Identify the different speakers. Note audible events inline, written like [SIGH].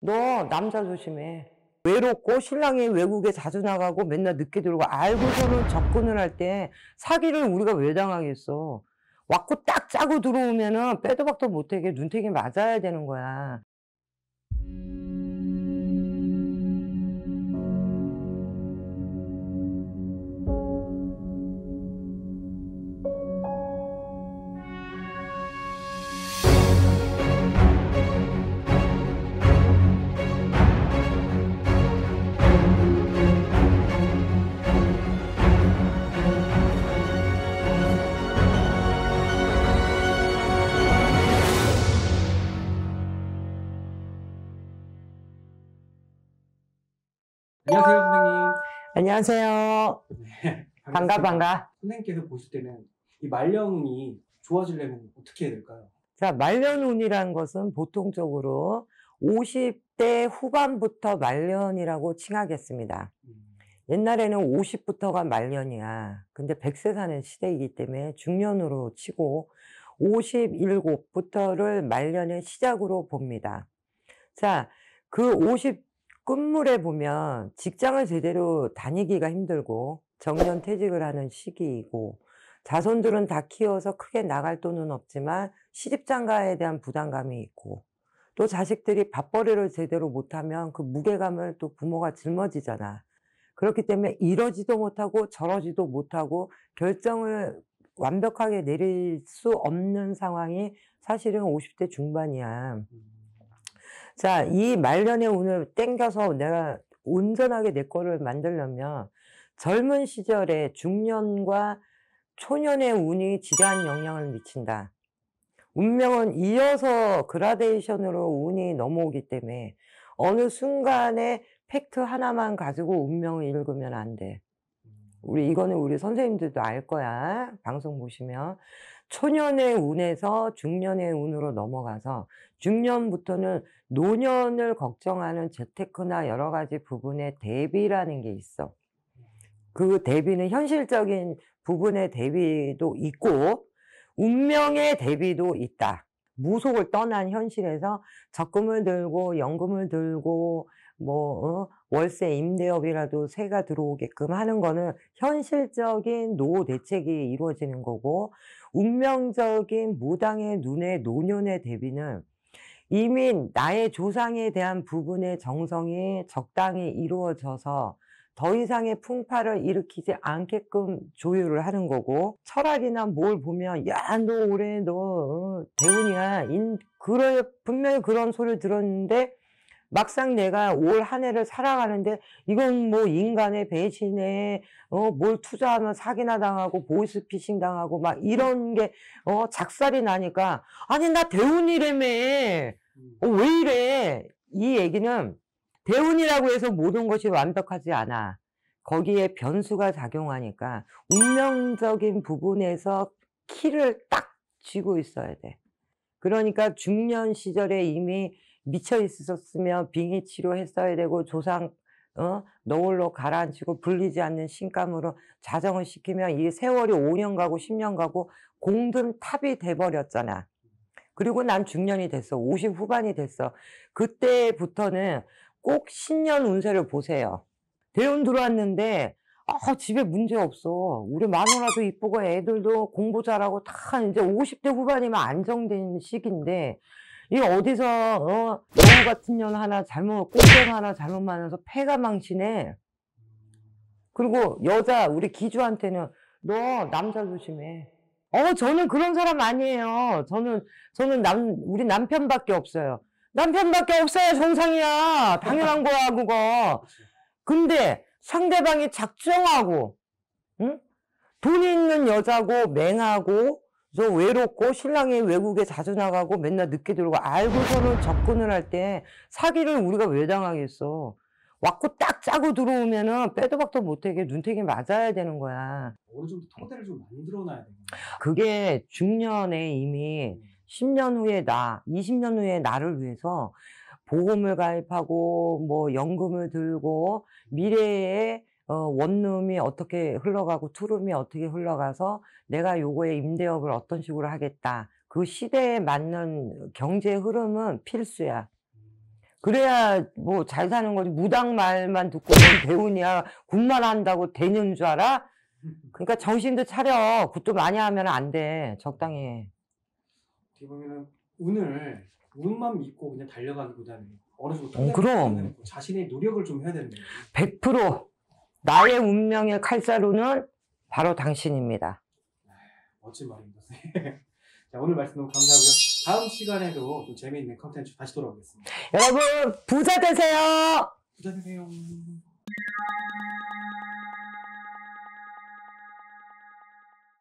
Speaker 1: 너 남자 조심해. 외롭고 신랑이 외국에 자주 나가고 맨날 늦게 들어오고 알고서는 접근을 할 때 사기를 우리가 왜 당하겠어. 왔고 딱 짜고 들어오면은 빼도 박도 못하게 눈탱이 맞아야 되는 거야. 안녕하세요, 선생님. 안녕하세요. 네, 반가 반가. 선생님께서 보실 때는 이 말년운이 좋아지려면 어떻게 해야 될까요? 자, 말년운이라는 것은 보통적으로 50대 후반부터 말년이라고 칭하겠습니다. 음. 옛날에는 50부터가 말년이야. 근데 100세 사는 시대이기 때문에 중년으로 치고 57부터를 말년의 시작으로 봅니다. 자, 그 끝물에 보면 직장을 제대로 다니기가 힘들고 정년 퇴직을 하는 시기이고 자손들은 다 키워서 크게 나갈 돈은 없지만 시집장가에 대한 부담감이 있고 또 자식들이 밥벌이를 제대로 못하면 그 무게감을 또 부모가 짊어지잖아. 그렇기 때문에 이러지도 못하고 저러지도 못하고 결정을 완벽하게 내릴 수 없는 상황이 사실은 50대 중반이야. 음. 자, 이 말년에 운을 땡겨서 내가 온전하게 내 거를 만들려면 젊은 시절에 중년과 초년의 운이 지대한 영향을 미친다. 운명은 이어서 그라데이션으로 운이 넘어오기 때문에 어느 순간에 팩트 하나만 가지고 운명을 읽으면 안 돼. 우리 이거는 우리 선생님들도 알 거야. 방송 보시면 초년의 운에서 중년의 운으로 넘어가서 중년부터는 노년을 걱정하는 재테크나 여러 가지 부분의 대비라는 게 있어. 그 대비는 현실적인 부분의 대비도 있고 운명의 대비도 있다. 무속을 떠난 현실에서 적금을 들고 연금을 들고 뭐 어? 월세 임대업이라도 세가 들어오게끔 하는 거는 현실적인 노후 대책이 이루어지는 거고 운명적인 무당의 눈에 노년의 대비는 이미 나의 조상에 대한 부분의 정성이 적당히 이루어져서 더 이상의 풍파를 일으키지 않게끔 조율을 하는 거고 철학이나 뭘 보면 야 너 올해 너 어, 대운이야 인 그래 분명히 그런 소리를 들었는데 막상 내가 올 한 해를 살아가는데 이건 뭐 인간의 배신에 어, 뭘 투자하면 사기나 당하고 보이스피싱 당하고 막 이런 게 어, 작살이 나니까 아니 나 대운이라며 음. 어, 왜 이래 이 얘기는 대운이라고 해서 모든 것이 완벽하지 않아. 거기에 변수가 작용하니까 운명적인 부분에서 키를 딱 쥐고 있어야 돼. 그러니까 중년 시절에 이미 미쳐 있었으면 빙의 치료했어야 되고 조상 어? 너울로 가라앉히고 불리지 않는 신감으로 자정을 시키면 이 세월이 5년 가고 10년 가고 공든 탑이 돼버렸잖아. 그리고 난 중년이 됐어. 50 후반이 됐어. 그때부터는 꼭 신년 운세를 보세요. 대운 들어왔는데 아, 집에 문제 없어. 우리 마누라도 이쁘고 애들도 공부 잘하고 다 이제 50대 후반이면 안정된 시기인데 이 어디서 어, 여우 같은 년 하나 잘못 꽃병 하나 잘못 만나서 폐가 망치네. 그리고 여자 우리 기주한테는 너 남자 조심해. 어 저는 그런 사람 아니에요. 저는 저는 남 우리 남편밖에 없어요. 남편밖에 없어요 정상이야. 당연한 거야, 그거. 근데 상대방이 작정하고, 응? 돈 있는 여자고, 맹하고, 저 외롭고, 신랑이 외국에 자주 나가고, 맨날 늦게 들어오고, 알고서는 접근을 할 때, 사기를 우리가 왜 당하겠어. 왔고 딱 짜고 들어오면은 빼도 박도 못하게 눈탱이 맞아야 되는 거야. 어느 정도 통제를 좀 만들어놔야 되는 거야. 그게 중년에 이미 음. 10년 후에 나, 20년 후에 나를 위해서 보험을 가입하고 뭐 연금을 들고 미래에 어, 원룸이 어떻게 흘러가고 투룸이 어떻게 흘러가서 내가 요거에 임대업을 어떤 식으로 하겠다. 그 시대에 맞는 경제 흐름은 필수야. 그래야 뭐 잘 사는 거지. 무당 말만 듣고 배우냐. 군말 한다고 되는 줄 알아? 그러니까 정신도 차려. 굿도 많이 하면 안 돼. 적당히 해. 어떻게 보면은 운을 운만 믿고 그냥 달려가기보다는 어느 정도 어, 그럼. 그 자신의 노력을 좀 해야 되는 100% 나의 운명의 칼자루는 바로 당신입니다. 아, 멋진 말입니다. [LAUGHS] 자 오늘 말씀 너무 감사하고요. 다음 시간에도 또 재미있는 컨텐츠 다시 돌아오겠습니다. 여러분 부자 되세요. 부자 되세요.